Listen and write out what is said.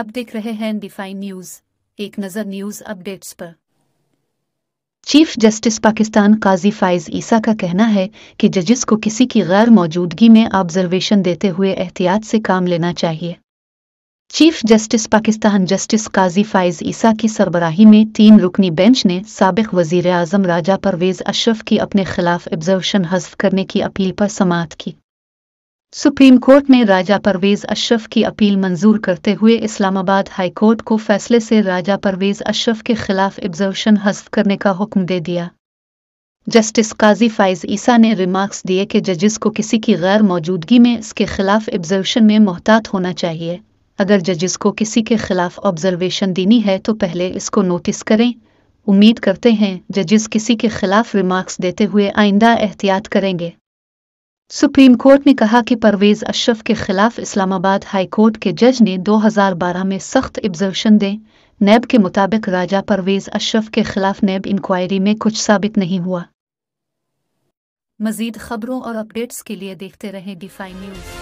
अब देख रहे हैं डिफाइन न्यूज एक नजर न्यूज अपडेट्स पर चीफ जस्टिस पाकिस्तान काजी फाइज ईसा का कहना है कि जजिस को किसी की गैर मौजूदगी में ऑब्जर्वेशन देते हुए एहतियात से काम लेना चाहिए chief justice Pakistan justice Qazi Faez Isa की सरबराही में तीन रुकनी बेंच ने सबक वजीर अजम राजा परवेज अशरफ की अपने खिलाफ एब्जर्वेशन हजफ करने की अपील पर समात की सुप्रीम कोर्ट ने राजा परवेज अशरफ की अपील मंजूर करते हुए इस्लामाबाद हाई कोर्ट को फैसले से राजा परवेज अशरफ के खिलाफ एब्जर्वशन हस्फ करने का हुक्म दे दिया जस्टिस काजी फाइज ईसा ने रिमार्क्स दिए कि जजिस को किसी की गैर मौजूदगी में इसके खिलाफ एब्जर्वेशन में मोहतात होना चाहिए अगर जजिस को किसी के खिलाफ ऑब्जर्वेशन देनी है तो पहले इसको नोटिस करें उम्मीद करते हैं जजिस किसी के खिलाफ रिमार्क्स देते हुए आइंदा एहतियात करेंगे सुप्रीम कोर्ट ने कहा कि परवेज अशरफ के खिलाफ इस्लामाबाद हाई कोर्ट के जज ने 2012 में सख्त एब्जर्शन दें नैब के मुताबिक राजा परवेज अशरफ के खिलाफ नैब इंक्वायरी में कुछ साबित नहीं हुआ मजीद खबरों और अपडेट्स के लिए देखते रहें डिफाई न्यूज़